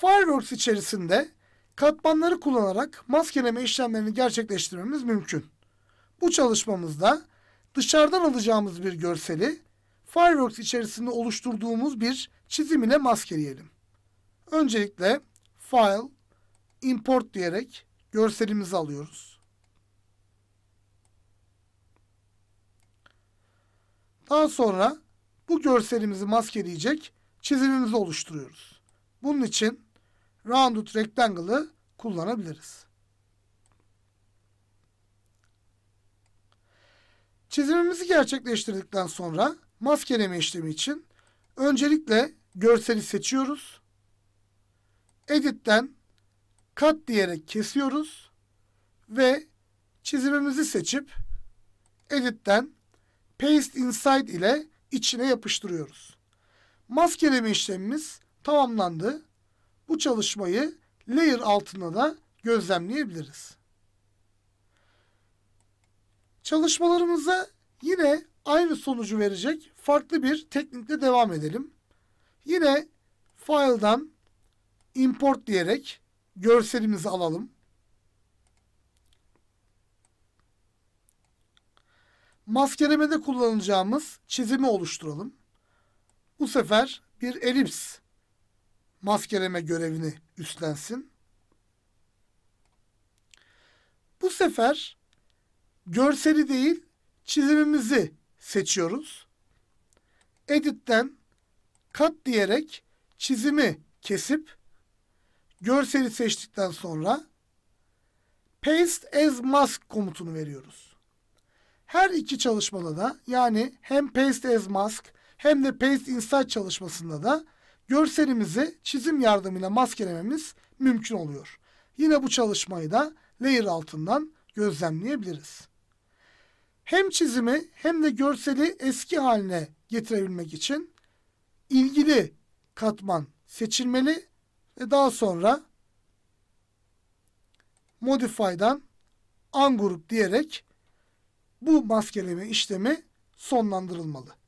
Fireworks içerisinde katmanları kullanarak maskeleme işlemlerini gerçekleştirmemiz mümkün. Bu çalışmamızda dışarıdan alacağımız bir görseli Fireworks içerisinde oluşturduğumuz bir çizim ile maskeleyelim. Öncelikle File, Import diyerek görselimizi alıyoruz. Daha sonra bu görselimizi maskeleyecek çizimimizi oluşturuyoruz. Bunun için rounded rectangle'ı kullanabiliriz. Çizimimizi gerçekleştirdikten sonra maskeleme işlemi için öncelikle görseli seçiyoruz. Edit'ten Cut diyerek kesiyoruz ve çizimimizi seçip Edit'ten Paste Inside ile içine yapıştırıyoruz. Maskeleme işlemimiz tamamlandı. Bu çalışmayı layer altında da gözlemleyebiliriz. Çalışmalarımıza yine aynı sonucu verecek farklı bir teknikle devam edelim. Yine file'dan import diyerek görselimizi alalım. Maskelemede kullanacağımız çizimi oluşturalım. Bu sefer bir elips maskeleme görevini üstlensin. Bu sefer görseli değil çizimimizi seçiyoruz. Edit'ten kat diyerek çizimi kesip görseli seçtikten sonra paste as mask komutunu veriyoruz. Her iki çalışmada da yani hem paste as mask hem de paste inside çalışmasında da görselimizi çizim yardımıyla maskelememiz mümkün oluyor. Yine bu çalışmayı da layer altından gözlemleyebiliriz. Hem çizimi hem de görseli eski haline getirebilmek için ilgili katman seçilmeli ve daha sonra modify'dan ungroup diyerek bu maskeleme işlemi sonlandırılmalı.